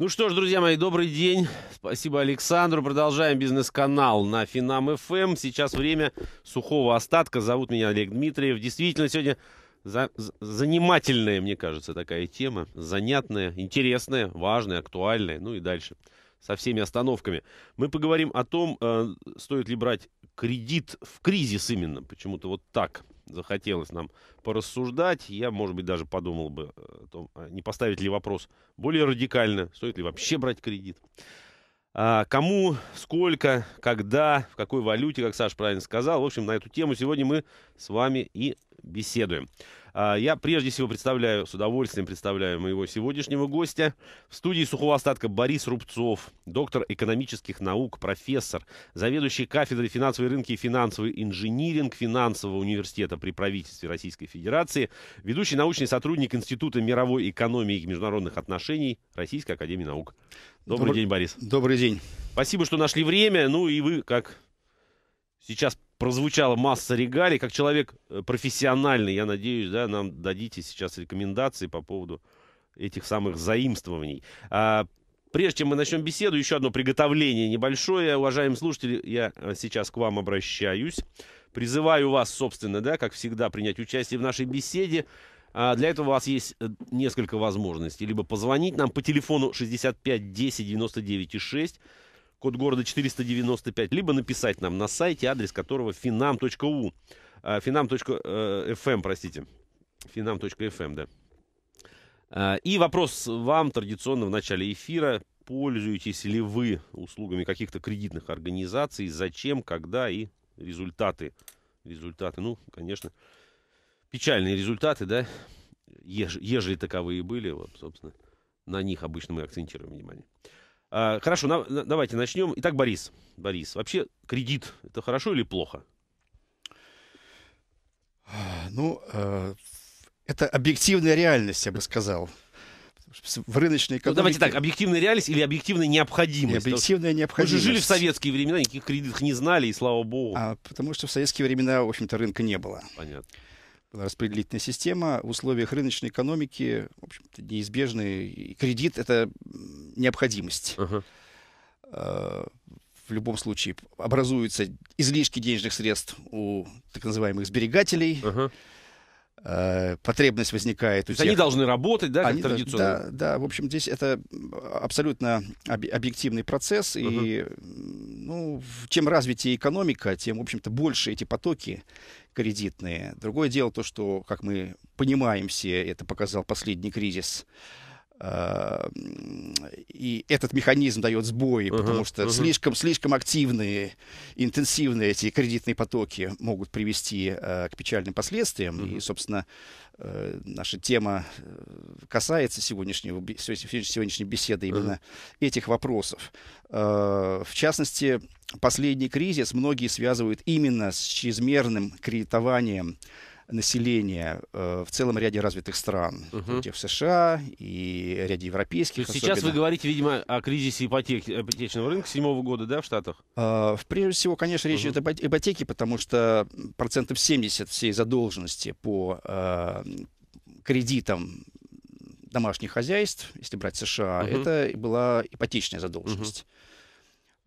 Ну что ж, друзья мои, добрый день. Спасибо Александру. Продолжаем бизнес-канал на Финам ФМ. Эм. Сейчас время сухого остатка. Зовут меня Олег Дмитриев. Действительно, сегодня за занимательная, мне кажется, такая тема. Занятная, интересная, важная, актуальная. Ну и дальше со всеми остановками. Мы поговорим о том, э, стоит ли брать кредит в кризис именно. Почему-то вот так захотелось нам порассуждать. Я, может быть, даже подумал бы, э, о том, а не поставить ли вопрос более радикально, стоит ли вообще брать кредит. А кому, сколько, когда, в какой валюте, как Саша правильно сказал. В общем, на эту тему сегодня мы с вами и беседуем. А, я прежде всего представляю, с удовольствием представляю моего сегодняшнего гостя. В студии сухого остатка Борис Рубцов, доктор экономических наук, профессор, заведующий кафедрой финансовые рынки и финансовый инжиниринг финансового университета при правительстве Российской Федерации, ведущий научный сотрудник Института мировой экономии и международных отношений Российской Академии Наук. Добрый, Добрый день, Борис. Добрый день. Спасибо, что нашли время. Ну и вы, как сейчас прозвучала масса регалий. Как человек э, профессиональный, я надеюсь, да, нам дадите сейчас рекомендации по поводу этих самых заимствований. А, прежде чем мы начнем беседу, еще одно приготовление небольшое. Уважаемые слушатели, я э, сейчас к вам обращаюсь. Призываю вас, собственно, да, как всегда, принять участие в нашей беседе. А для этого у вас есть э, несколько возможностей. Либо позвонить нам по телефону 65 10 99 6 код города 495, либо написать нам на сайте, адрес которого finam.u, finam.fm, а, э, эм, простите, finam.fm, эм, да. А, и вопрос вам традиционно в начале эфира. Пользуетесь ли вы услугами каких-то кредитных организаций? Зачем, когда и результаты? Результаты, ну, конечно, печальные результаты, да? Еж, ежели таковые были, вот, собственно, на них обычно мы акцентируем внимание. А, хорошо, на, на, давайте начнем. Итак, Борис. Борис, вообще кредит это хорошо или плохо? Ну, э, это объективная реальность, я бы сказал. В рыночной экономике... Ну, давайте так, объективная реальность или объективная необходимость? И объективная необходимость. Мы же жили в советские времена, никаких кредитов не знали, и слава богу. А, потому что в советские времена, в общем-то, рынка не было. Понятно Была распределительная система в условиях рыночной экономики, в общем-то, неизбежный. кредит — это необходимость. Э, в любом случае образуются излишки денежных средств у так называемых сберегателей. Э, потребность возникает. То есть они должны работать, да, как традиционно? Да, в общем, здесь это абсолютно объективный процесс, и ну, чем развитие экономика, тем, в общем-то, больше эти потоки кредитные. Другое дело то, что, как мы понимаем все, это показал последний кризис, и этот механизм дает сбои, uh-huh, потому что uh-huh. слишком, слишком активные, интенсивные эти кредитные потоки могут привести э, к печальным последствиям. Uh-huh. И, собственно, э, наша тема э, касается сегодняшнего, сегодняшней беседы именно uh-huh. этих вопросов. в частности, последний кризис многие связывают именно с чрезмерным кредитованием населения э, в целом ряде развитых стран, угу. в США и ряде европейских. То есть сейчас вы говорите, видимо, о кризисе ипотек, ипотечного рынка седьмого года, да, в Штатах? Э, прежде всего, конечно, речь угу. идет об ипотеке, потому что процентов 70 всей задолженности по э, кредитам домашних хозяйств, если брать США, угу. это была ипотечная задолженность. Угу.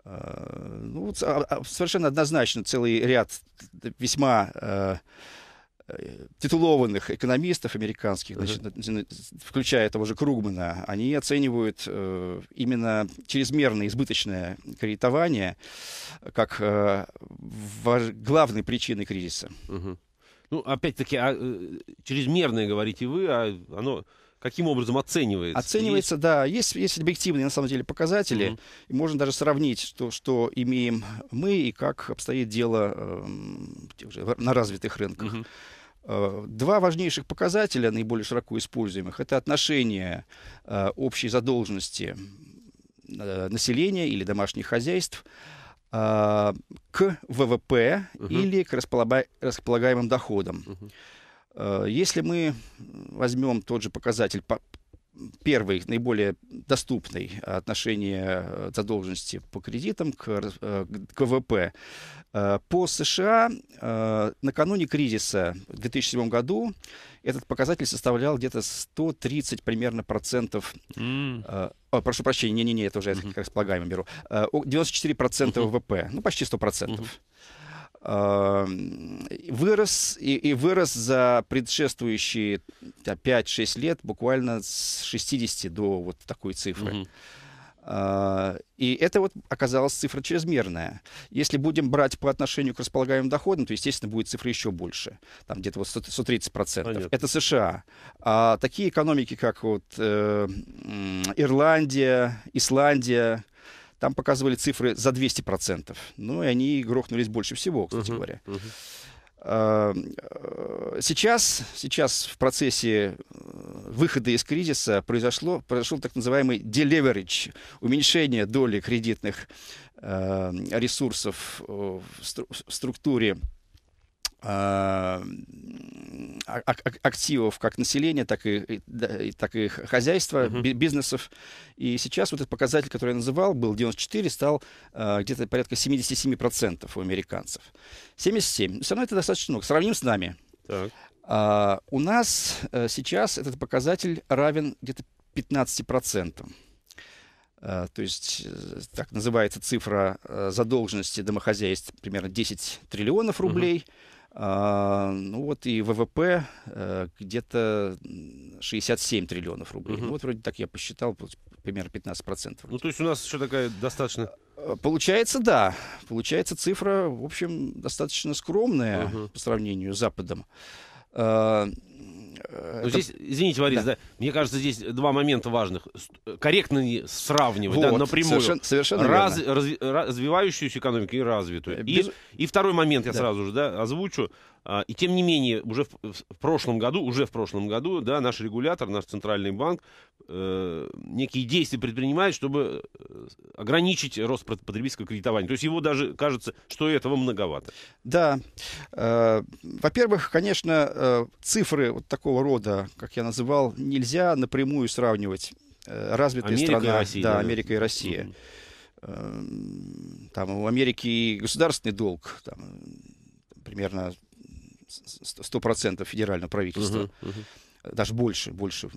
Ну, а, а, совершенно однозначно целый ряд э, весьма э, Э, титулованных экономистов американских, значит, включая того же Кругмана, они оценивают э, именно чрезмерное избыточное кредитование как э, главной причиной кризиса. Ну, опять-таки, а, чрезмерное, говорите вы, а оно каким образом оценивается? Оценивается, есть... да. Есть, есть объективные, на самом деле, показатели. Mm-hmm. И можно даже сравнить, что, что имеем мы и как обстоит дело э, на развитых рынках. Mm-hmm. Э, два важнейших показателя, наиболее широко используемых, это отношение э, общей задолженности э, населения или домашних хозяйств к ВВП угу. или к располагаемым доходам. Угу. Если мы возьмем тот же показатель первый, наиболее доступный э, отношение э, задолженности по кредитам к, э, к ВВП. По США накануне кризиса в 2007 году этот показатель составлял где-то 130 примерно процентов... Mm. О, прошу прощения, не-не-не, это уже mm-hmm. я как раз беру. 94 процента mm-hmm. ВВП, ну почти 100 процентов. Mm-hmm. Эм, вырос и, и вырос за предшествующие 5-6 лет буквально с 60 до вот такой цифры. Mm-hmm. И это вот оказалась цифра чрезмерная. Если будем брать по отношению к располагаемым доходам, то, естественно, будет цифра еще больше. Там где-то вот 130%. Понятно. Это США. А такие экономики, как вот э, Ирландия, Исландия, там показывали цифры за 200%. Ну, и они грохнулись больше всего, кстати uh-huh, говоря. Uh-huh. Сейчас, сейчас в процессе э, выхода из кризиса произошло, произошел так называемый deleverage, уменьшение доли кредитных э, ресурсов в структуре Э, а, активов как населения, так и, и, так и хозяйства, Uh-huh. бизнесов. И сейчас вот этот показатель, который я называл, был 94, стал э, где-то порядка 77% у американцев. 77. Но все равно это достаточно много. Сравним с нами. Так. А, у нас э, сейчас этот показатель равен где-то 15%. Uh, э, то есть э, так называется цифра задолженности домохозяйств примерно 10 триллионов рублей. Uh-huh. А, ну вот и ВВП э, где-то 67 триллионов рублей. Угу. вот вроде так я посчитал, примерно 15%. Ну то есть у нас еще такая достаточно... А, получается, да. Получается цифра, в общем, достаточно скромная угу. по сравнению с Западом. А, Э, ну, это... здесь, извините, Борис, да. Да, мне кажется, здесь два момента важных. Корректно сравнивать вот, да, напрямую. Совершенно, совершенно Раз, верно. Разви, развивающуюся экономику и развитую. Э, без... И, и второй момент я да. сразу же да, озвучу. А, и тем не менее, уже в прошлом году, уже в прошлом году, да, наш регулятор, наш центральный банк э, некие действия предпринимает, чтобы э, ограничить рост потребительского кредитования. То есть его даже кажется, что этого многовато. Да. Э, во-первых, конечно, э, цифры вот такого рода, как я называл, нельзя напрямую сравнивать развитые Америка страны, Россия, да, да, Америка и Россия. Mm-hmm. Там у Америки государственный долг там, примерно 100% федерального правительства. uh -huh, uh -huh. Даже больше, больше.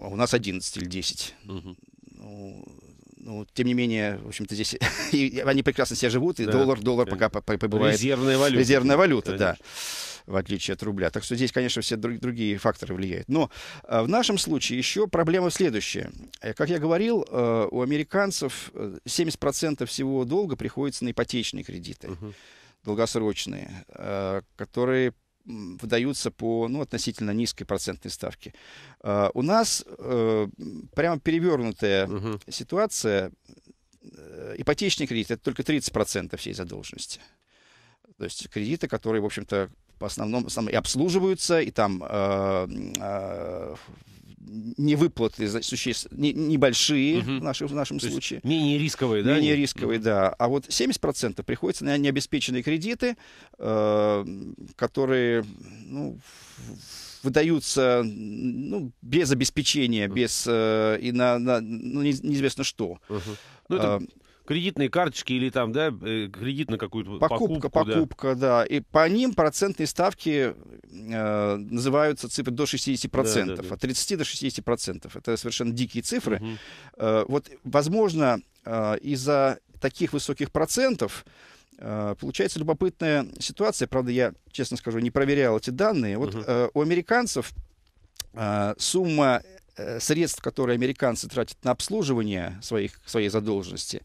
А у нас 11 или 10. Uh -huh. Ну, ну, тем не менее, в общем-то, здесь и, они прекрасно себя живут, и да, доллар, доллар пока побывает. Резервная валюта. Резервная валюта, конечно. да, в отличие от рубля. Так что здесь, конечно, все друг, другие факторы влияют. Но э, в нашем случае еще проблема следующая. Э, как я говорил, э, у американцев 70% э, всего долга приходится на ипотечные кредиты. Uh -huh долгосрочные, э, которые выдаются по ну, относительно низкой процентной ставке. Э, у нас э, прямо перевернутая угу. ситуация. Ипотечный кредит – это только 30% всей задолженности. То есть кредиты, которые, в общем-то, по основному основном и обслуживаются, и там э, э, невыплаты значит, существ, не, небольшие в нашем, в нашем случае. Менее рисковые, да? Менее рисковые, ну. да. А вот 70% приходится на необеспеченные кредиты, э, которые ну, выдаются ну, без обеспечения, без э, и на, на ну, неизвестно что. Угу. Ну, это... Э, кредитные карточки или там, да, э, кредит на какую-то покупка. Покупка, покупка, да. да. И по ним процентные ставки э, называются цифры до 60%, да, да, да. от 30 до 60%. Это совершенно дикие цифры. Угу. Э, вот, возможно, э, из-за таких высоких процентов э, Получается любопытная ситуация, правда, я, честно скажу, не проверял эти данные. Вот угу. э, у американцев э, сумма средств, которые американцы тратят на обслуживание своих, своей задолженности,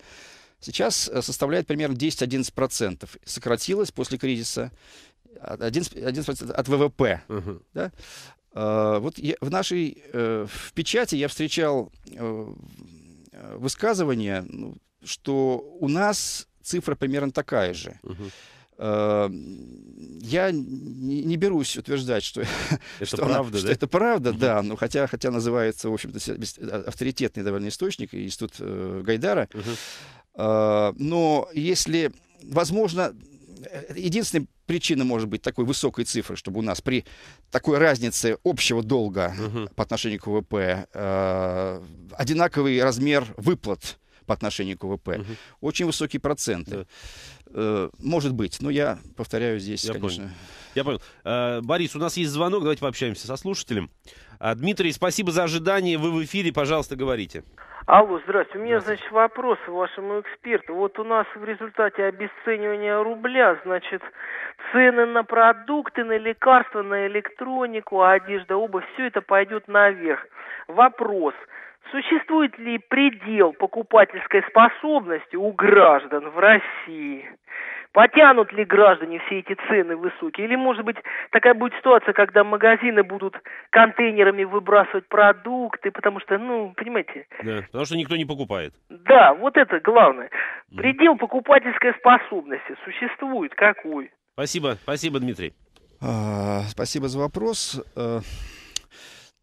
сейчас э, составляет примерно 10-11%. Сократилось после кризиса 11%, а, 11 от ВВП. Угу. Да? А, вот я, в нашей э, в печати я встречал э, высказывание, ну, что у нас цифра примерно такая же. Угу. Я не, берусь утверждать, что это что правда, она, да? Что это правда, да. Но ну, хотя, хотя называется, в общем-то, а, авторитетный довольно источник, институт э, Гайдара. Угу. Э, но если, возможно, единственная причина может быть такой высокой цифры, чтобы у нас при такой разнице общего долга угу. по отношению к ВВП э, одинаковый размер выплат по отношению к ВВП. Угу. Очень высокие проценты. Да. Э, может быть, но я повторяю здесь, я конечно. Понял. Я понял. Борис, у нас есть звонок, давайте пообщаемся со слушателем. Дмитрий, спасибо за ожидание. Вы в эфире, пожалуйста, говорите. Алло, здравствуйте. У меня, значит, вопрос вашему эксперту. Вот у нас в результате обесценивания рубля, значит, цены на продукты, на лекарства, на электронику, одежда, обувь, все это пойдет наверх. Вопрос. Существует ли предел покупательской способности у граждан в России? потянут ли граждане все эти цены высокие, или, может быть, такая будет ситуация, когда магазины будут контейнерами выбрасывать продукты, потому что, ну, понимаете... Да, потому что никто не покупает. Да, вот это главное. Предел покупательской способности существует какой? Спасибо, спасибо, Дмитрий. А, спасибо за вопрос. Э,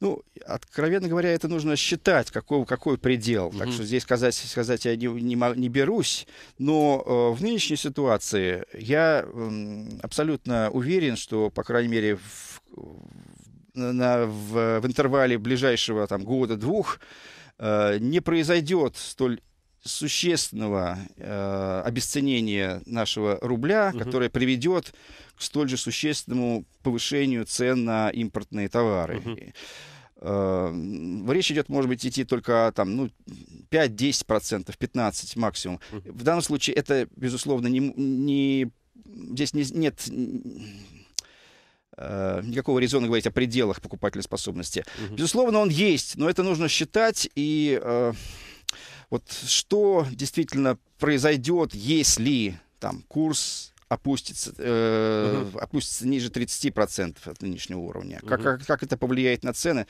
ну, откровенно говоря, это нужно считать, какой, какой предел. Угу. Так что здесь сказать, сказать я не, не, не берусь. Но э, в нынешней ситуации я э, абсолютно уверен, что, по крайней мере, в, на, в, в интервале ближайшего там, года-двух э, не произойдет столь существенного э, обесценения нашего рубля, угу. которое приведет к столь же существенному повышению цен на импортные товары. Угу. Эм, речь идет, может быть, идти только там, ну, 5-10%, 15% максимум. В данном случае это, безусловно, не, не, здесь не, нет э, никакого резона говорить о пределах покупательной способности. Угу. Безусловно, он есть, но это нужно считать. И э, вот что действительно произойдет, если там курс опустится, э, угу. опустится ниже 30% от нынешнего уровня. Угу. Как, как, как это повлияет на цены?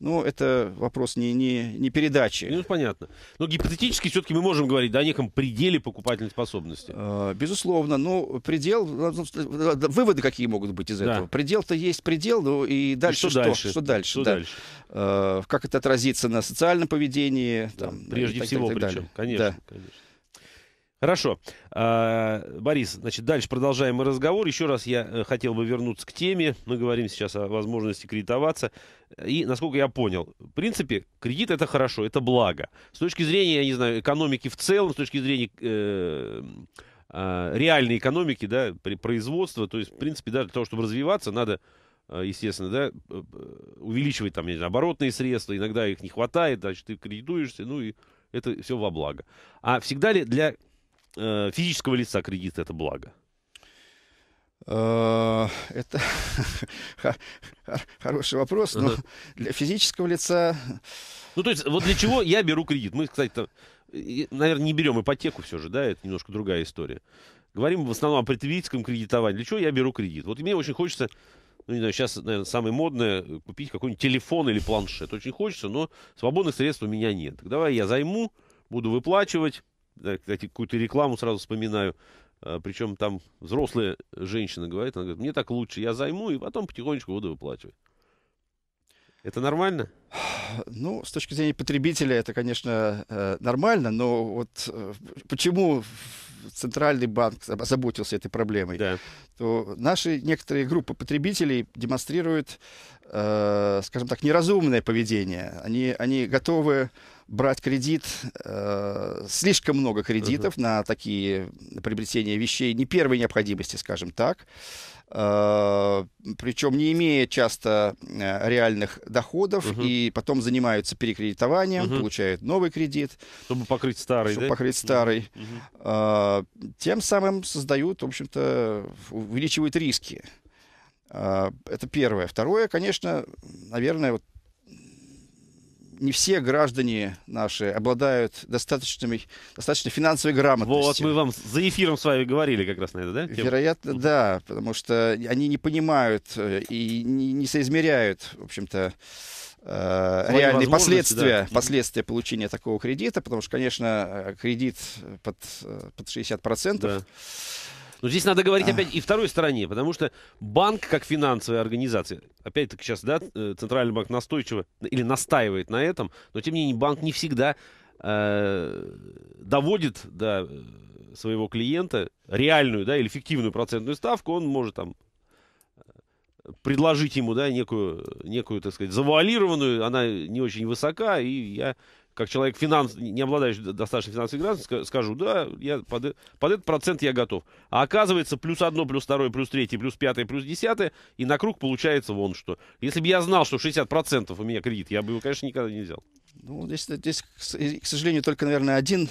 Ну, это вопрос не, не, не передачи. Ну, понятно. Но гипотетически все-таки мы можем говорить да, о неком пределе покупательной способности. Э, безусловно. но ну, предел... Э, ну, э, э, выводы какие могут быть из да. этого? Предел-то есть предел, но и дальше и что, что? Дальше? Что дальше? Что да. дальше? Э, как это отразится на социальном поведении? Да, там, прежде так, всего так, так, причем, конечно, да. конечно. Хорошо. А, Борис, значит, дальше продолжаем мы разговор. Еще раз я э, хотел бы вернуться к теме. Мы говорим сейчас о возможности кредитоваться. И, насколько я понял, в принципе, кредит это хорошо, это благо. С точки зрения, я не знаю, экономики в целом, с точки зрения э, а, реальной экономики, да, производства, то есть, в принципе, даже для того, чтобы развиваться, надо э, естественно, да, увеличивать там, не знаю, оборотные средства, иногда их не хватает, значит, ты кредитуешься, ну и это все во благо. А всегда ли для Э, физического лица кредит это благо? Э, это хороший вопрос, но для физического лица... Ну, то есть, вот для чего я беру кредит? Мы, кстати, наверное, не берем ипотеку все же, да, это немножко другая история. Говорим в основном о потребительском кредитовании. Для чего я беру кредит? Вот мне очень хочется, ну, не знаю, сейчас, наверное, самое модное, купить какой-нибудь телефон или планшет. Очень хочется, но свободных средств у меня нет. Так давай я займу, буду выплачивать, кстати, какую-то рекламу сразу вспоминаю. А, Причем там взрослая женщина говорит, она говорит, мне так лучше, я займу и потом потихонечку буду выплачивать. Это нормально? Ну, с точки зрения потребителя это, конечно, э, нормально, но вот э, почему Центральный банк заботился этой проблемой, да. то наши некоторые группы потребителей демонстрируют, э, скажем так, неразумное поведение. Они, они готовы брать кредит, э, слишком много кредитов uh-huh. на такие на приобретение вещей не первой необходимости, скажем так, э, причем не имея часто э, реальных доходов, uh-huh. и потом занимаются перекредитованием, uh-huh. получают новый кредит. Чтобы покрыть старый, чтобы да? покрыть старый. Uh-huh. Э, тем самым создают, в общем-то, увеличивают риски. Э, это первое. Второе, конечно, наверное, вот не все граждане наши обладают достаточными, достаточно финансовой грамотностью. Вот мы вам за эфиром с вами говорили как раз на это, да? Тем? Вероятно, да, потому что они не понимают э, и не, не соизмеряют, в общем-то, э, Свои реальные последствия, да. последствия получения такого кредита, потому что, конечно, э, кредит под, под 60%, да. Но ну, здесь надо говорить опять и второй стороне, потому что банк, как финансовая организация, опять-таки сейчас, да, э, Центральный банк настойчиво или настаивает на этом, но тем не менее банк не всегда э, доводит до э, своего клиента реальную, да, или эффективную процентную ставку, он может там э, предложить ему, да, некую, некую, так сказать, завуалированную, она не очень высока, и я как человек, финанс, не обладающий достаточно финансовой грамотностью, скажу, да, я под, под этот процент я готов. А оказывается, плюс одно, плюс второе, плюс третье, плюс пятое, плюс десятое, и на круг получается вон что. Если бы я знал, что 60% у меня кредит, я бы его, конечно, никогда не взял. Ну, здесь, здесь, к сожалению, только, наверное, один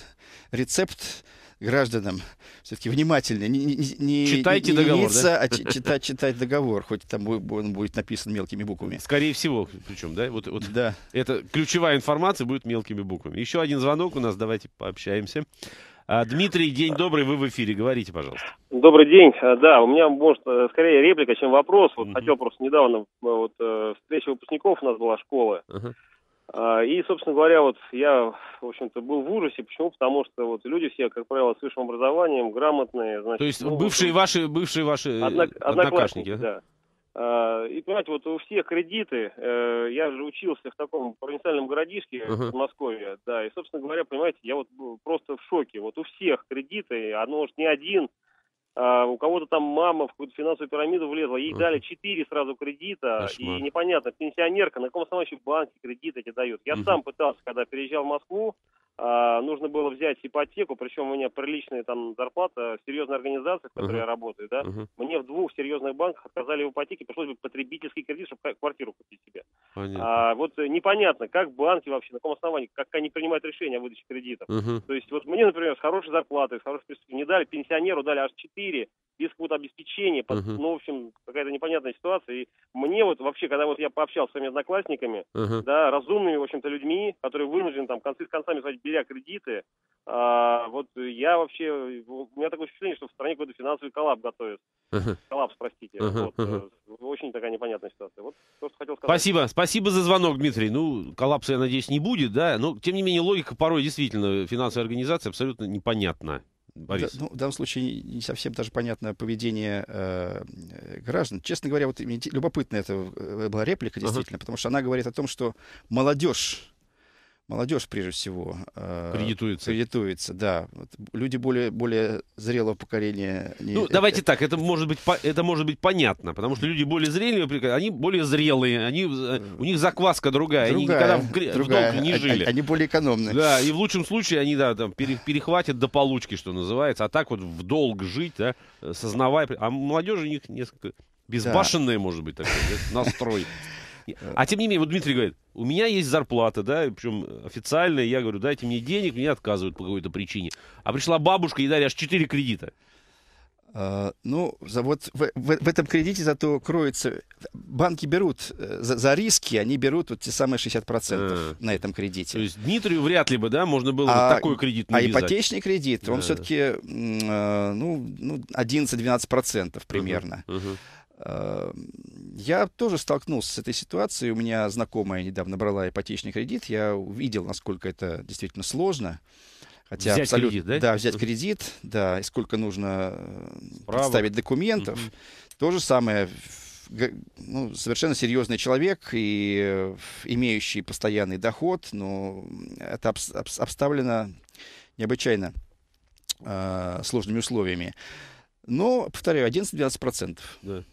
рецепт гражданам все-таки внимательнее. не, не, читайте не, не договор, лица, да? а читать, читать договор, хоть там он будет написан мелкими буквами. Скорее всего, причем, да? Вот, вот да. Это ключевая информация будет мелкими буквами. Еще один звонок у нас, давайте пообщаемся. А, Дмитрий, день добрый, вы в эфире, говорите, пожалуйста. Добрый день, а, да, у меня, может, э, скорее реплика, чем вопрос. Вот uh-huh. хотел просто недавно, э, вот э, встреча выпускников у нас была школа. Uh-huh. А, и, собственно говоря, вот я, в общем-то, был в ужасе. Почему? Потому что вот люди все, как правило, с высшим образованием, грамотные. Значит, То есть ну, бывшие вот, ваши, бывшие ваши э, однок... одноклассники, одноклассники, да? А, и, понимаете, вот у всех кредиты. Э, я же учился в таком провинциальном городишке uh-huh. в Москве, да. И, собственно говоря, понимаете, я вот просто в шоке. Вот у всех кредиты, а ну, может, не один, а, у кого-то там мама в какую-то финансовую пирамиду влезла, ей дали 4 сразу кредита, и непонятно, пенсионерка, на каком основании банки кредит эти дают. Я сам пытался, когда переезжал в Москву, а, нужно было взять ипотеку, причем у меня приличная там зарплата в серьезной организации, в которой uh-huh. я работаю, да, uh-huh. мне в двух серьезных банках отказали в ипотеке, пришлось бы потребительский кредит, чтобы квартиру купить себе. А, вот э, непонятно, как банки вообще, на каком основании, как они принимают решение о выдаче кредитов. Uh-huh. То есть вот мне, например, с хорошей зарплатой, с хорошей перспективой не дали, пенсионеру дали аж 4 без какого-то обеспечения, под, uh-huh. ну, в общем, какая-то непонятная ситуация. И мне вот вообще, когда вот я пообщался с своими одноклассниками, uh-huh. да, разумными, в общем-то, людьми, которые вынуждены там концы с концами свои беря кредиты, а, вот я вообще, у меня такое ощущение, что в стране какой-то финансовый коллапс готовится. Uh-huh. Коллапс, простите. Uh-huh. Вот, uh Очень такая непонятная ситуация. Вот то, что хотел сказать. Спасибо, спасибо за звонок, Дмитрий. Ну, коллапса, я надеюсь, не будет, да, но, тем не менее, логика порой действительно финансовой организации абсолютно непонятна. Борис. Да, ну, в данном случае не совсем даже понятно поведение э, граждан. Честно говоря, вот любопытная это э, была реплика, действительно, ага. потому что она говорит о том, что молодежь молодежь прежде всего э, кредитуется. Кредитуется, да. Люди более, более зрелого поколения. Не... Ну, давайте так, это может, быть, это может быть понятно, потому что люди более зрелые, они более зрелые, они, э, э, у них закваска другая, другая они никогда в, другая. в долг не жили. Они, более экономные. Да, и в лучшем случае они да, там, перехватят до получки, что называется, а так вот в долг жить, да, сознавая. А молодежь у них несколько безбашенная, да. может быть, такой настрой. Э. А тем не менее, вот Дмитрий говорит, у меня есть зарплата, да, причем э, официальная, я говорю, дайте мне денег, мне отказывают по какой-то причине. А пришла бабушка и дали аж 4 кредита. Э, ну, вот в, этом кредите зато кроется... Банки берут за, риски, они берут вот те самые 60% а. на этом кредите. То есть Дмитрию вряд ли бы, да, можно было а, вот такой кредит а навязать. А ипотечный кредит, он а. все-таки, ну, ну 11-12% примерно. Uh-huh. Эм, я тоже столкнулся с этой ситуацией. У меня знакомая недавно брала ипотечный кредит. Я увидел, насколько это действительно сложно. Хотя взять абсолютно, кредит, да? Да, взять кредит, да, и сколько нужно э, Право. представить документов. Угу. То же самое ну, совершенно серьезный человек и имеющий постоянный доход, но это об, об, обставлено необычайно э, сложными условиями. Но, повторяю, 11-12%. Да.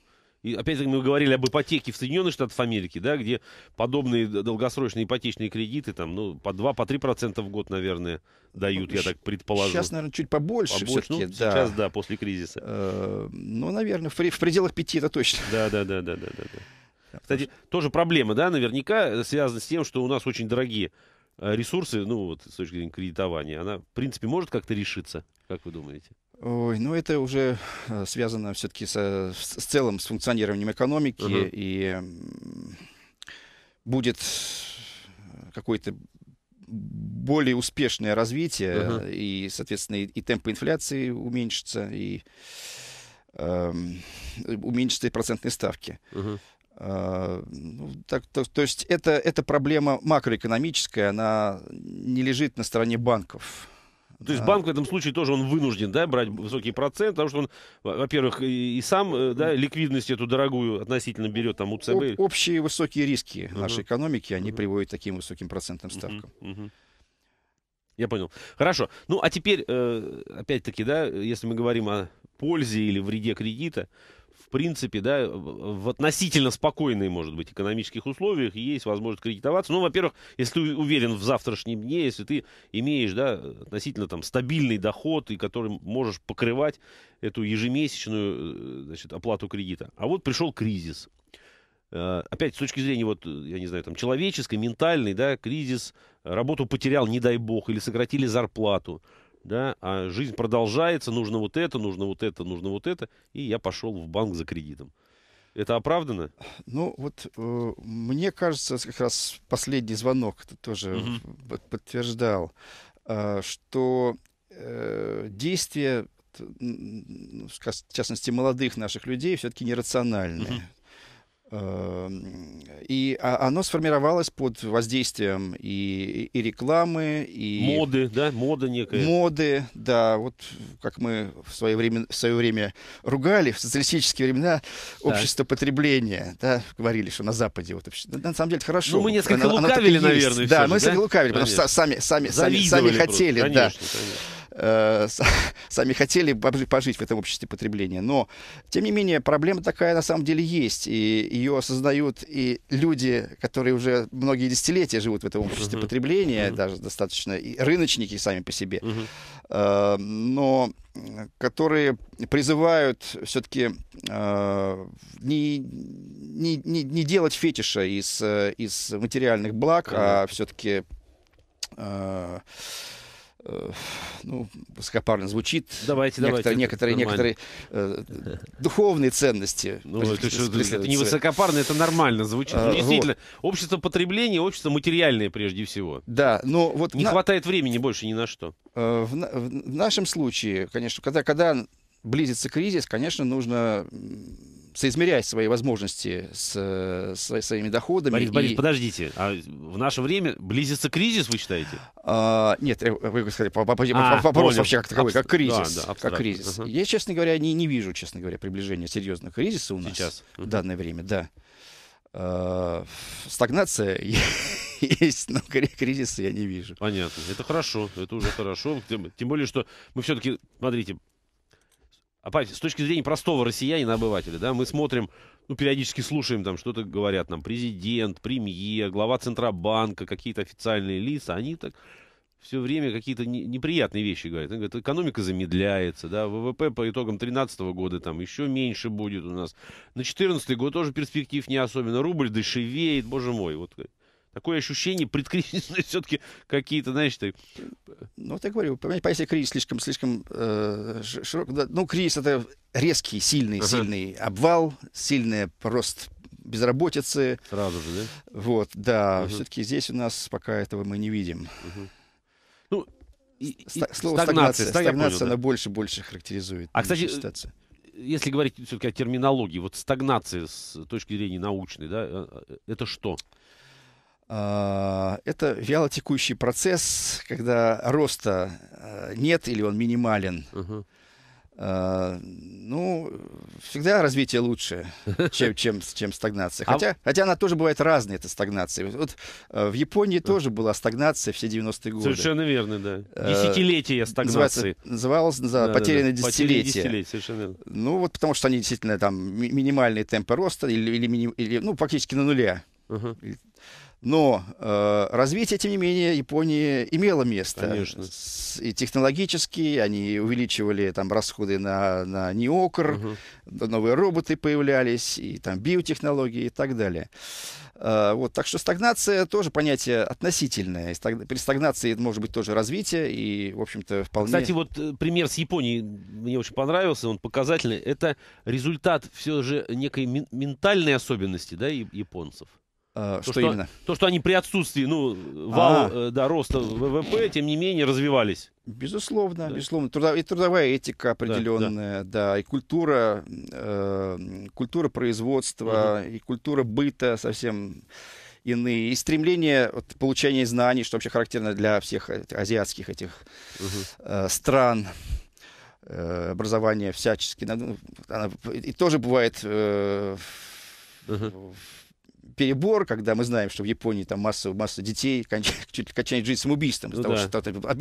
И опять-таки мы говорили об ипотеке в Соединенных Штатах Америки, да, где подобные долгосрочные ипотечные кредиты там, ну, по 2-3% в год, наверное, дают, я так предположу. Сейчас, наверное, чуть побольше, побольше ну, да. Сейчас, да, после кризиса. Э, ну, наверное, в, в пределах 5 это точно. Да, да, да, да, да, да. Кстати, тоже проблема, да, наверняка э, связана с тем, что у нас очень дорогие э, ресурсы, ну, вот с точки зрения кредитования. Она, в принципе, может как-то решиться, как вы думаете? Ой, ну это уже э, связано все-таки со, с целым, с функционированием экономики, угу. и будет э, какое-то более успешное развитие, угу. и, соответственно, и, и темпы инфляции уменьшатся, и э, уменьшатся и процентные ставки. Угу. Э, ну, так, то, то есть это, эта проблема макроэкономическая, она не лежит на стороне банков. Ну, то есть а. банк в этом случае тоже он вынужден да, брать высокий процент, потому что он, во-первых, и сам э, да, ликвидность эту дорогую относительно берет там у ЦБ. Общие высокие риски нашей экономики, они приводят к таким высоким процентным ставкам. Я понял. Хорошо. Ну, а теперь, э, опять-таки, да, если мы говорим о пользе или вреде кредита, принципе, да, э, в относительно спокойные, может быть, экономических условиях есть возможность кредитоваться. Ну, во-первых, если ты уверен в завтрашнем дне, если ты имеешь, да, относительно там стабильный доход, и который можешь покрывать эту ежемесячную, э, значит, оплату кредита. А вот пришел кризис. Э, опять, с точки зрения, вот, я не знаю, там, человеческой, ментальной, да, кризис, работу потерял, не дай бог, или сократили зарплату да, а жизнь продолжается, нужно вот это, нужно вот это, нужно вот это, и я пошел в банк за кредитом. Это оправдано? Ну, вот э, мне кажется, как раз последний звонок это тоже Uh -huh. подтверждал, э, что э, действия, ну, в частности, молодых наших людей все-таки нерациональные. Uh -huh. Эм, и оно сформировалось под воздействием и, и рекламы, и... Моды, да? Мода некая. Моды, да. Вот как мы в свое время, в свое время ругали в социалистические времена общество так. потребления, да, говорили, что на Западе вот общество. На самом деле хорошо. Ну, мы несколько оно, лукавили, оно наверное, Да, мы несколько да? лукавили, потому что сами, сами, сами, сами хотели, просто. конечно, да. Конечно э, сами хотели пожить в этом обществе потребления. Но, тем не менее, проблема такая на самом деле есть. И ее осознают и люди, которые уже многие десятилетия живут в этом обществе uh-huh. потребления, uh-huh. даже достаточно и рыночники сами по себе. Uh-huh. Э, но которые призывают все-таки э, не, не, не делать фетиша из, э, из материальных благ, uh-huh. а все-таки э, Э, ну, высокопарно звучит. Давайте, некоторые, давайте. Некоторые, некоторые э, духовные ценности. Ну, это, что, это не высокопарно, это нормально звучит. А, ну, действительно, вот. общество потребления, общество материальное прежде всего. Да, но вот... Не на... хватает времени больше ни на что. Э, в, в, в нашем случае, конечно, когда, когда близится кризис, конечно, нужно соизмеряя свои возможности с, э, с своими доходами. Борис, и... Борис, подождите, а в наше время близится кризис, вы считаете? А, нет, э, вы сказали, по, по, по, а, вопрос понял. вообще как таковой, как кризис. Да, да, как кризис. Угу. Я, честно говоря, не, не вижу, честно говоря, приближения серьезного кризиса у нас Сейчас. в данное время, да. А, стагнация есть, но кризиса я не вижу. Понятно. Это хорошо. Это уже хорошо. тем более, что мы все-таки, смотрите, а Опять, с точки зрения простого россиянина, обывателя, да, мы смотрим, ну, периодически слушаем там, что-то говорят нам президент, премьер, глава Центробанка, какие-то официальные лица, они так все время какие-то не, неприятные вещи говорят. Они говорят, экономика замедляется, да, ВВП по итогам 2013 года там еще меньше будет у нас. На 2014 год тоже перспектив не особенно, рубль дешевеет, боже мой. Вот такое ощущение предкризисное все-таки какие-то, знаешь, ты... Ну, вот я говорю, понимаете, понятие кризис слишком, слишком э, широк. Да, ну, кризис — это резкий, сильный, ага. сильный обвал, сильный рост безработицы. Сразу же, да? Вот, да. Угу. Все-таки здесь у нас пока этого мы не видим. Угу. Ну, и, и, слово стагнация, стагнация, стагнация понял, она да? больше больше характеризует. А, кстати, ситуацию если говорить все-таки о терминологии, вот стагнация с точки зрения научной, да, э, э, это что? А, это вялотекущий процесс, когда роста э, нет или он минимален. Угу. Uh, ну, всегда развитие лучше, чем, чем, чем стагнация. А хотя, а... хотя она тоже бывает разная, эта стагнация. Вот э, в Японии тоже была стагнация все 90-е годы. Совершенно верно, да. Э, Десятилетия стагнации. Называлось, за да, потерянное да, да. десятилетие. совершенно верно. Ну, вот потому что они действительно там минимальные темпы роста или, или, или ну, практически на нуля. Uh -huh. Но э, развитие, тем не менее, Японии имело место. Конечно. и технологически они увеличивали там расходы на, на неокр, угу. новые роботы появлялись, и там биотехнологии и так далее. Э, вот, так что стагнация тоже понятие относительное. Стаг... При стагнации может быть тоже развитие, и, в общем-то, вполне... Кстати, вот э, пример с Японией мне очень понравился, он показательный. Это результат все же некой ментальной особенности да, японцев. Э, то, что, что именно? То, что они при отсутствии, ну, вал а. э, да, роста ВВП, тем не менее, развивались. Безусловно, да. безусловно. Труда, и трудовая этика определенная, да, да. да и культура, э, культура производства, угу. и культура быта совсем иные, и стремление вот, получения знаний, что вообще характерно для всех э, азиатских этих угу. э, стран э, образование всячески. Она, ну, она, и тоже бывает э, uh перебор, когда мы знаем, что в Японии там масса, масса детей чуть ли кончает жизнь самоубийством из-за ну, того, да. что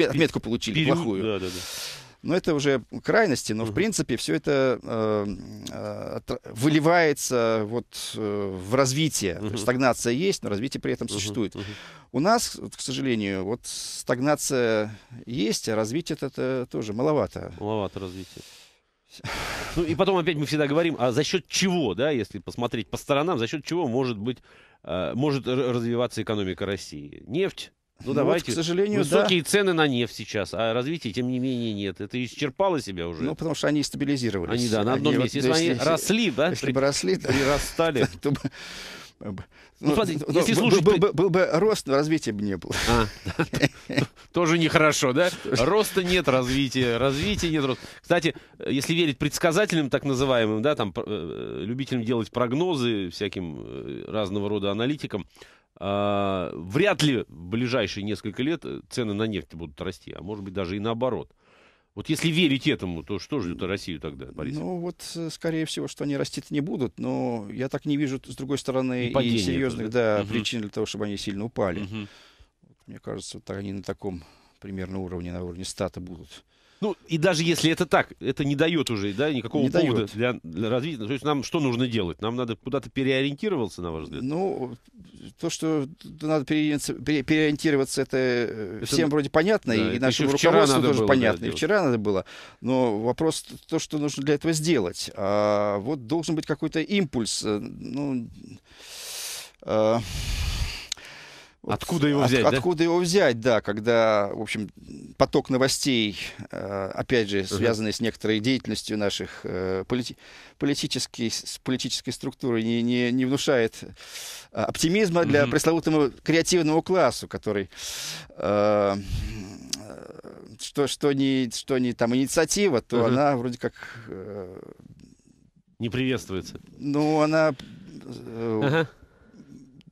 отметку получили Пере... плохую. Да, да, да. Но это уже крайности, но, угу. в принципе, все это э, выливается вот, э, в развитие. Угу. То есть стагнация есть, но развитие при этом угу. существует. Угу. У нас, к сожалению, вот стагнация есть, а развитие это тоже маловато. Маловато развитие. Ну и потом опять мы всегда говорим, а за счет чего, да, если посмотреть по сторонам, за счет чего может быть, э, может развиваться экономика России? Нефть, ну, ну давайте. Вот, к сожалению, Высокие да. цены на нефть сейчас, а развития, тем не менее, нет. Это исчерпало себя уже? Ну, потому что они стабилизировались. Они, да, на одном они, месте. Вот, если, если они росли, да? Если при, бы росли, да. Прирастали. То, ну, ну, смотрите, ну, если слушать... Был, был, был бы рост, но развития бы не было. А, тоже нехорошо, да? Роста нет, развития. Развития нет, роста. Кстати, если верить предсказателям, так называемым, да, там, э, любителям делать прогнозы, всяким э, разного рода аналитикам, а, вряд ли в ближайшие несколько лет э, цены на нефть будут расти, а может быть даже и наоборот. Вот если верить этому, то что ждет Россию тогда, Борис? Ну вот, э, скорее всего, что они расти не будут, но я так не вижу, с другой стороны, и, и серьезных да? угу. причин для того, чтобы они сильно упали. Угу. Мне кажется, вот они на таком примерно уровне, на уровне стата будут. Ну, и даже если это так, это не дает уже да, никакого не повода для, для развития. То есть нам что нужно делать? Нам надо куда-то переориентироваться, на ваш взгляд? Ну, то, что надо переориентироваться, это, э, это всем вроде понятно, да, и нашему руководству тоже было, понятно, да, и вчера надо было. Но вопрос то, что нужно для этого сделать. А вот должен быть какой-то импульс. Э, ну, а, Откуда его взять? От, да? Откуда его взять, да, когда, в общем, поток новостей, э, опять же, связанный uh-huh. с некоторой деятельностью наших э, полити- политической, политической структуры, не, не, не внушает э, оптимизма для uh-huh. пресловутого креативного классу, который э, что, что, не, что не там инициатива, то uh-huh. она вроде как... Э, не приветствуется. Ну, она... Э, uh-huh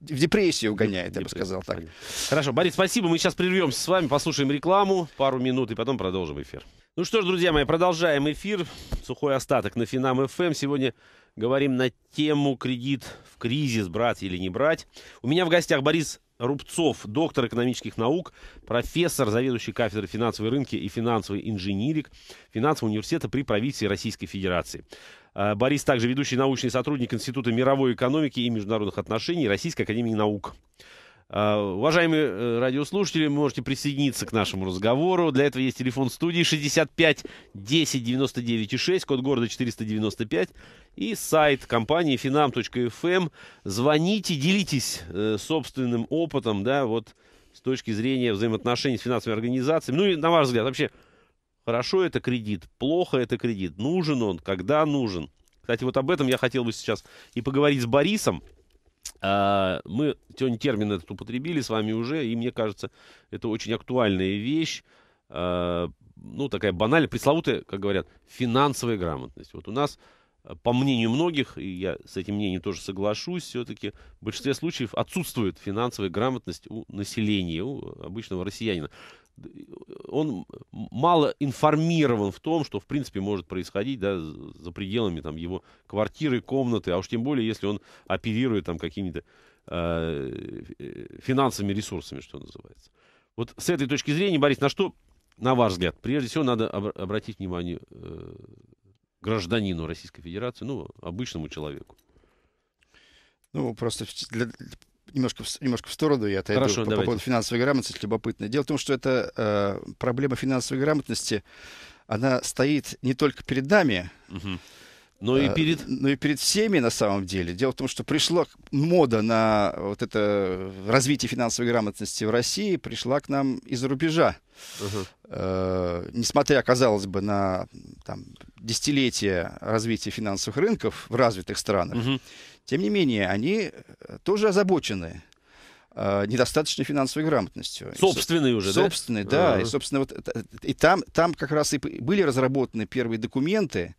в депрессию гоняет, я бы сказал так. Хорошо, Борис, спасибо. Мы сейчас прервемся с вами, послушаем рекламу, пару минут, и потом продолжим эфир. Ну что ж, друзья мои, продолжаем эфир. Сухой остаток на Финам ФМ. Эм. Сегодня говорим на тему кредит в кризис, брать или не брать. У меня в гостях Борис Рубцов, доктор экономических наук, профессор, заведующий кафедрой финансовой рынки и финансовый инженерик финансового университета при правительстве Российской Федерации. Э, Борис также ведущий научный сотрудник Института мировой экономики и международных отношений Российской академии наук. Э, уважаемые э, радиослушатели, вы можете присоединиться к нашему разговору. Для этого есть телефон студии 65 10 99 6, код города 495 и сайт компании finam.fm. Эм. Звоните, делитесь собственным опытом, да, вот с точки зрения взаимоотношений с финансовыми организациями. Ну и на ваш взгляд, вообще, Хорошо это кредит, плохо это кредит, нужен он, когда нужен. Кстати, вот об этом я хотел бы сейчас и поговорить с Борисом. А, мы сегодня термин этот употребили с вами уже, и мне кажется, это очень актуальная вещь. А, ну, такая банальная, пресловутая, как говорят, финансовая грамотность. Вот у нас а, по мнению многих, и я с этим мнением тоже соглашусь, все-таки в большинстве случаев отсутствует финансовая грамотность у населения, у обычного россиянина он мало информирован в том, что, в принципе, может происходить да, за пределами там, его квартиры, комнаты, а уж тем более, если он оперирует там, какими-то э, финансовыми ресурсами, что называется. Вот с этой точки зрения, Борис, на что, на ваш взгляд, прежде всего надо об обратить внимание э, гражданину Российской Федерации, ну, обычному человеку? Ну, просто для, немножко, немножко в сторону я отойду Хорошо, по давайте. поводу финансовой грамотности, любопытное Дело в том, что эта э, проблема финансовой грамотности, она стоит не только перед нами, угу. но, и э, перед... Э, но и перед всеми на самом деле. Дело в том, что пришла мода на вот это развитие финансовой грамотности в России, пришла к нам из-за рубежа. Угу. Э, несмотря, казалось бы, на там, десятилетия развития финансовых рынков в развитых странах, угу. Тем не менее, они э, тоже озабочены э, недостаточной финансовой грамотностью. Собственные уже, собственные, да? да. Uh-huh. И, собственно, вот, и там, там как раз и были разработаны первые документы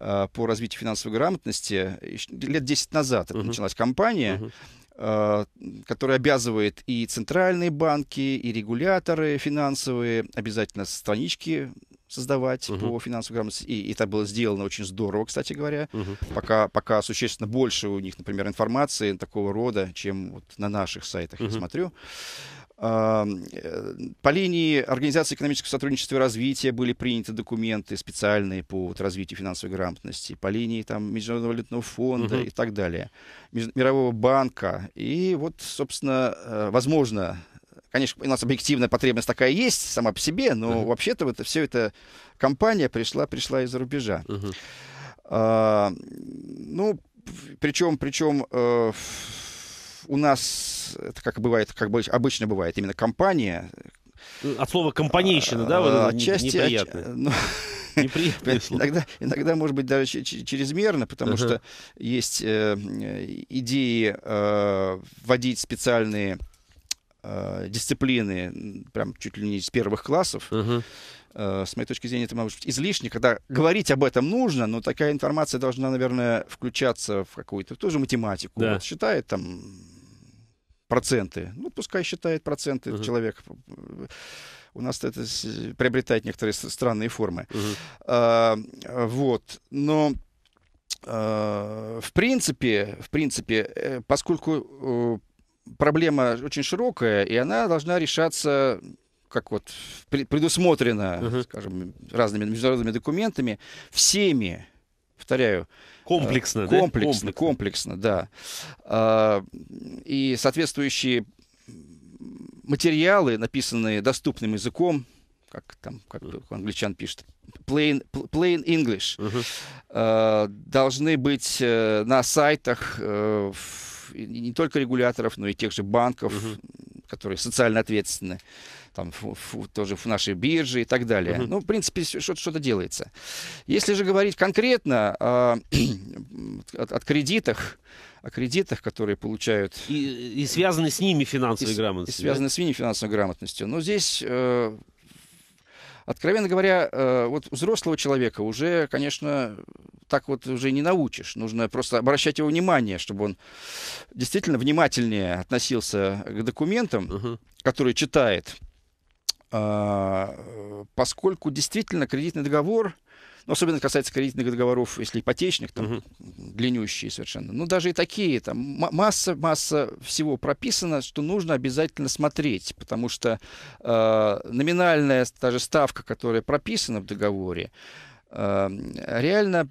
э, по развитию финансовой грамотности. Лет 10 назад uh-huh. началась кампания, uh-huh. э, которая обязывает и центральные банки, и регуляторы финансовые, обязательно странички создавать Uh -huh. по финансовой грамотности. И, это было сделано очень здорово, кстати говоря. Uh -huh. Пока, пока существенно больше у них, например, информации такого рода, чем вот на наших сайтах, Uh -huh. я смотрю. Э, по линии Организации экономического сотрудничества и развития были приняты документы специальные по вот, развитию финансовой грамотности, по линии там, Международного валютного фонда угу. и так далее, Мирового банка. И вот, собственно, э, возможно, Конечно, у нас объективная потребность такая есть сама по себе, но uh-huh. вообще-то вот это все это компания пришла, пришла из-за рубежа. Uh-huh. А, ну, причем, причем э, у нас это как бывает, как обычно бывает, именно компания. Ну, от слова компанейщина, а, да, вот отчасти, неприятное. От, ну, Иногда, иногда, может быть, даже чрезмерно, потому uh-huh. что есть э, идеи э, вводить специальные э, дисциплины, прям чуть ли не с первых классов. Угу. Э, с моей точки зрения, это может быть излишне, когда говорить об этом нужно, но такая информация должна, наверное, включаться в какую-то тоже математику. Да. Вот, считает там проценты. Ну, пускай считает проценты uh-huh. человек. У нас это приобретает некоторые странные формы. Uh-huh. А, вот. Но а, в принципе, в принципе, э, поскольку проблема очень широкая, и она должна решаться как вот предусмотрено, uh-huh. скажем, разными международными документами, всеми, повторяю, комплексно, э, комплексно, да? комплексно, комплексно, да, а, и соответствующие материалы, написанные доступным языком, как там, как англичан пишет, plain, plain English, uh-huh. должны быть э, на сайтах в и не только регуляторов, но и тех же банков, угу. которые социально ответственны, там фу, фу, тоже в нашей бирже и так далее. Угу. Ну, в принципе, что-то что делается. Если же говорить конкретно о, о, о кредитах, о кредитах, которые получают... И, и связаны с ними финансовой и, грамотностью. И связаны с ними финансовой грамотностью. Но здесь... Э, Откровенно говоря, э, вот взрослого человека уже, конечно, так вот уже не научишь. Нужно просто обращать его внимание, чтобы он действительно внимательнее относился к документам, угу. которые читает. А, э, поскольку действительно кредитный договор но ну, особенно касается кредитных договоров, если ипотечных, там, угу. длиннющие совершенно. но ну, даже и такие, там, масса, масса всего прописано, что нужно обязательно смотреть, потому что э, номинальная даже ставка, которая прописана в договоре, Э, реально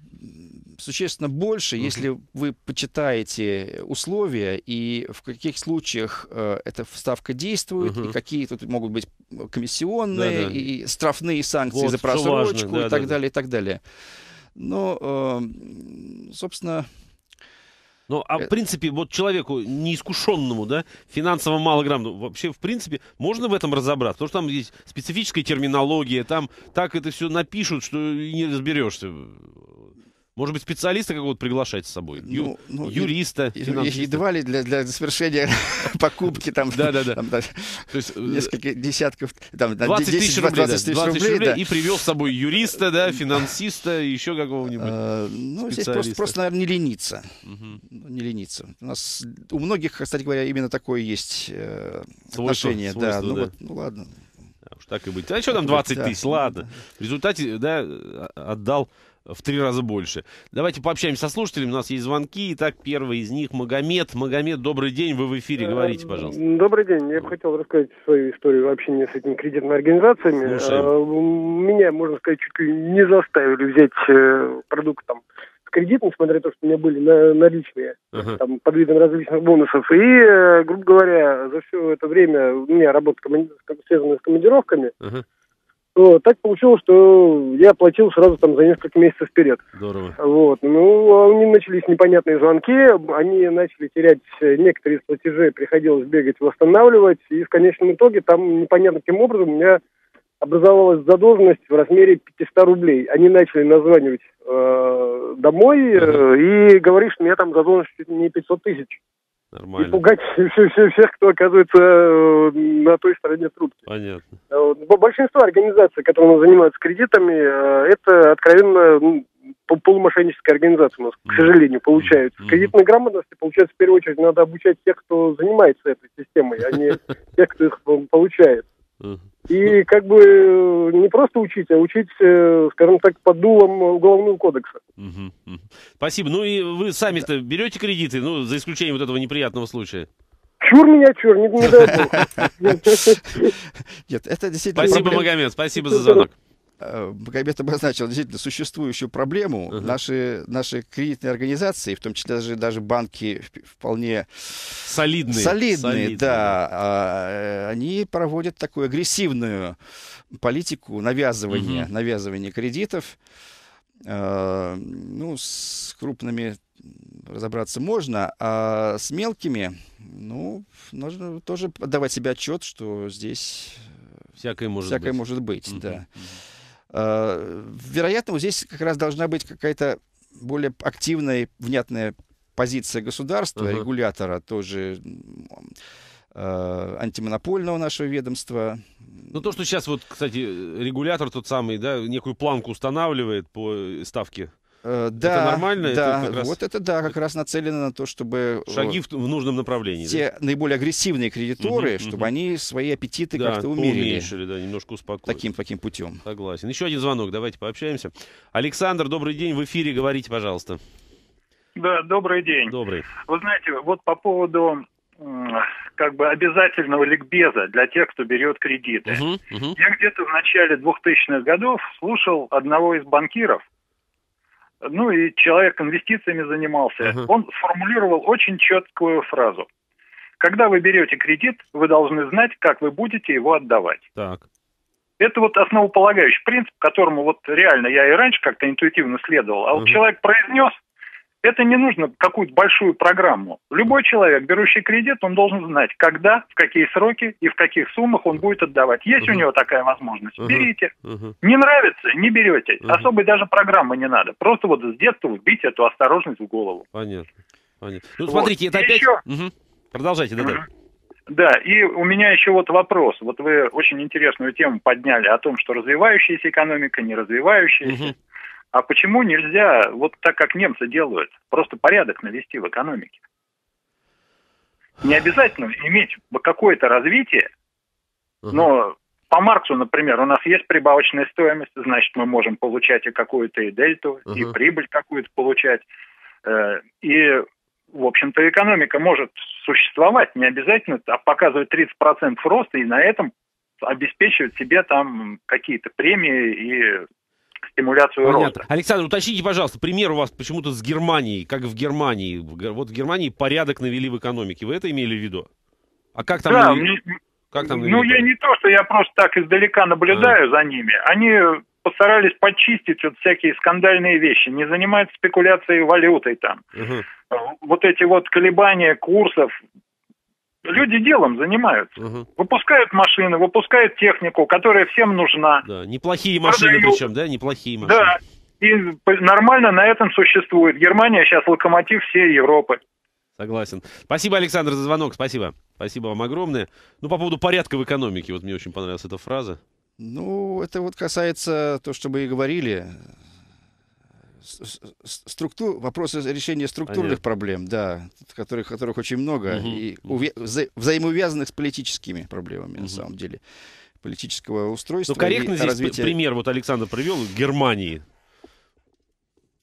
существенно больше, если вы почитаете условия и в каких случаях э, эта ставка действует, uh-huh. и какие тут могут быть комиссионные Да-да. и штрафные санкции вот, за просрочку важно. Да, и так далее, и так далее. Но, э, собственно, ну, а в э, принципе, вот человеку неискушенному, да, финансово малограмотному, вообще, в принципе, можно в этом разобраться? Потому что там есть специфическая терминология, там так это все напишут, что не разберешься. Может быть, специалиста какого-то приглашать с собой? Ю, ну, ну, юриста, финансиста? Едва ли для, для совершения покупки там... Да-да-да. То есть... Э, Несколько десятков... Там, 20 тысяч рублей, 20 тысяч рублей, И привел с собой юриста, да, э, финансиста, еще какого-нибудь э, Ну, здесь просто, наверное, не лениться. Ну, не лениться. У нас у многих, кстати говоря, именно такое есть отношение. Да, ну ну ладно. Уж так и быть. А что там 20 тысяч? Ладно. В результате, да, а, отдал в три раза больше. Давайте пообщаемся со слушателями. У нас есть звонки. Итак, первый из них Магомед. Магомед, добрый день. Вы в эфире. Э, Говорите, пожалуйста. Добрый день. Я бы хотел рассказать свою историю общения с этими кредитными организациями. Слушаем. Э, меня, можно сказать, чуть ли не заставили взять э, продукт там с кредит, несмотря на то, что у меня были наличные uh там, под видом различных бонусов. И, грубо говоря, за все это время у меня работа команди... связана с командировками. uh Э, так получилось, что я оплатил сразу там за несколько месяцев вперед. Здорово. Вот. Ну, они начались непонятные звонки, они начали терять некоторые из платежей, приходилось бегать, восстанавливать, и в конечном итоге там непонятно каким образом у меня образовалась задолженность в размере 500 рублей. Они начали названивать э, домой э, и говорить, что у меня там задолженность чуть не 500 тысяч. Нормально. И пугать всех, кто оказывается э, на той стороне трубки. Понятно. А большинство организаций, которые занимаются кредитами, э, это откровенно ну, полумошенническая организация у нас, к сожалению, получается. Кредитной грамотности, получается, в первую очередь надо обучать тех, кто занимается этой системой, а не тех, кто их э, получает. И как бы э, не просто учить, а учить, э, скажем так, под дулом Уголовного кодекса. Спасибо. Ну и вы сами-то берете кредиты, ну, за исключением вот этого неприятного случая? Чур меня, чур, не, не дай бог. Нет, это действительно... Спасибо, Магомед, спасибо за звонок. Магомед э, обозначил действительно существующую проблему. Uh-huh. Наши, наши кредитные организации, в том числе даже, даже банки вполне солидные, солидные, солидные. да, а, э, они проводят такую агрессивную политику навязывания, uh-huh. навязывания кредитов. Э, ну, с крупными разобраться можно, а с мелкими, ну, нужно тоже давать себе отчет, что здесь всякое может всякое быть. может быть, uh-huh. да. Вероятно, вот здесь как раз должна быть какая-то более активная и внятная позиция государства, uh-huh. регулятора тоже э, антимонопольного нашего ведомства. Ну, то, что сейчас вот, кстати, регулятор тот самый, да, некую планку устанавливает по э, ставке Э, да, это нормально? Да, это раз... вот это да, как раз нацелено на то, чтобы... Э, Шаги в, в нужном направлении. Те да? наиболее агрессивные кредиторы, угу, чтобы угу. они свои аппетиты да, как-то умерили. уменьшили, да, немножко успокоили. Таким, таким путем. Согласен. Еще один звонок, давайте пообщаемся. Александр, добрый день, в эфире, говорите, пожалуйста. Да, добрый день. Добрый. Вы знаете, вот по поводу как бы обязательного ликбеза для тех, кто берет кредиты. Угу, угу. Я где-то в начале 2000-х годов слушал одного из банкиров, ну и человек инвестициями занимался, uh-huh. он сформулировал очень четкую фразу. Когда вы берете кредит, вы должны знать, как вы будете его отдавать. Так. Это вот основополагающий принцип, которому вот реально я и раньше как-то интуитивно следовал. А uh-huh. вот человек произнес, это не нужно какую-то большую программу. Любой человек, берущий кредит, он должен знать, когда, в какие сроки и в каких суммах он будет отдавать. Есть uh-huh. у него такая возможность? Uh-huh. Берите. Uh-huh. Не нравится? Не берете. Uh-huh. Особой даже программы не надо. Просто вот с детства вбить эту осторожность в голову. Понятно. Понятно. Ну, вот. смотрите, это и опять... Еще... Угу. Продолжайте, да-да. Угу. Да, и у меня еще вот вопрос. Вот вы очень интересную тему подняли о том, что развивающаяся экономика, не развивающаяся. Угу. А почему нельзя вот так, как немцы делают, просто порядок навести в экономике? Не обязательно иметь какое-то развитие, но по Марксу, например, у нас есть прибавочная стоимость, значит, мы можем получать и какую-то и дельту, uh-huh. и прибыль какую-то получать. Э, и, в общем-то, экономика может существовать, не обязательно а показывать 30% роста и на этом обеспечивать себе там какие-то премии и стимуляцию Понятно. роста. Александр, уточните, пожалуйста, пример у вас почему-то с Германией, как в Германии. Вот в Германии порядок навели в экономике. Вы это имели в виду? А как там? Да, навели... мне... как там навели? Ну, я не то, что я просто так издалека наблюдаю а. за ними. Они постарались почистить вот всякие скандальные вещи, не занимаются спекуляцией валютой там. Угу. Вот эти вот колебания курсов Люди делом занимаются. Угу. Выпускают машины, выпускают технику, которая всем нужна. Да, неплохие машины Продают. причем, да, неплохие машины. Да, и нормально на этом существует. Германия сейчас локомотив всей Европы. Согласен. Спасибо, Александр, за звонок. Спасибо. Спасибо вам огромное. Ну, по поводу порядка в экономике, вот мне очень понравилась эта фраза. Ну, это вот касается то, что мы и говорили структу вопросы решения структурных Понятно. проблем, да, которых, которых очень много, угу. и уве, вза, взаимовязанных с политическими проблемами, угу. на самом деле политического устройства. Ну, корректно здесь развития... пример, вот Александр привел, Германии.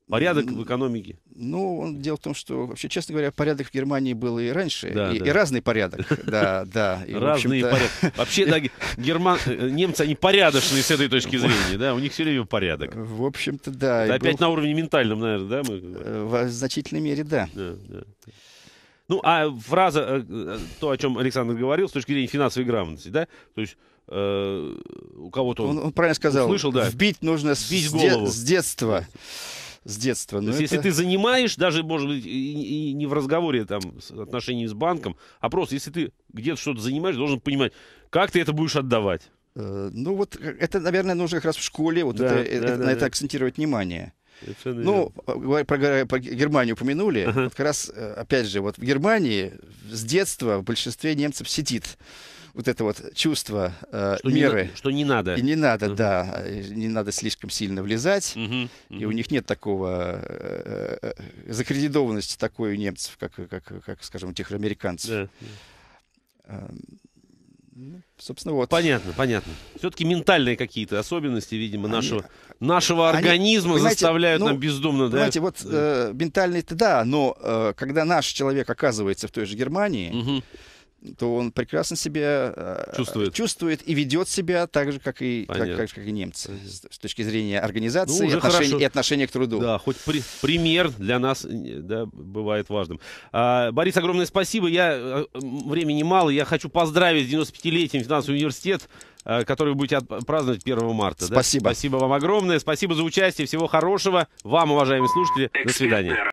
Порядок в экономике. Ну, он, дело в том, что, вообще, честно говоря, порядок в Германии был и раньше, да, и, да. и разный порядок. Да, да. И, Разные порядки. Вообще, да, герман... Э, немцы, они порядочные с этой точки зрения, да, у них все время порядок. В общем-то, да. Это опять был... на уровне ментальном, наверное, да? Мы... Э, в значительной мере, да. да, да. Ну, а фраза, э, то, о чем Александр говорил, с точки зрения финансовой грамотности, да, то есть у кого-то он, он, правильно сказал, услышал, да, вбить нужно вбить с, голову. с детства с детства. Но То есть, это... если ты занимаешь, даже, может быть, и, не в разговоре там с отношениями с банком, а просто, если ты где-то что-то занимаешь, должен понимать, как ты это будешь отдавать. Э, ну вот э, это, наверное, нужно как раз в школе вот да, это, э, да, это, да, на да. это акцентировать внимание. ну, про, про, Германию упомянули. uh Вот как раз, опять же, вот в Германии с детства в большинстве немцев сидит вот это вот чувство э, что меры. Не, что не надо. И не надо, uh-huh. да. Э, не надо слишком сильно влезать. Uh-huh. Uh-huh. И у них нет такого э, э, закредитованности такой у немцев, как, как, как скажем, у тех американцев. Yeah. Yeah. Э, ну, собственно, вот. Понятно, понятно. Все-таки ментальные какие-то особенности, видимо, они, нашего, нашего организма знаете, заставляют ну, нам бездумно, да? Знаете, вот э, ментальные-то да, но э, когда наш человек оказывается в той же Германии, угу то он прекрасно себя э, чувствует, чувствует и ведет себя так же, как и, Понятно. как, как и немцы с точки зрения организации ну, и, отношения, и отношения к труду. Да, хоть при, пример для нас э, да, бывает важным. А, Борис, огромное спасибо. Я, э, времени мало. Я хочу поздравить с 95-летием финансовый университет который вы будете праздновать 1 марта. Спасибо. Да? Спасибо вам огромное. Спасибо за участие. Всего хорошего. Вам, уважаемые слушатели. До свидания.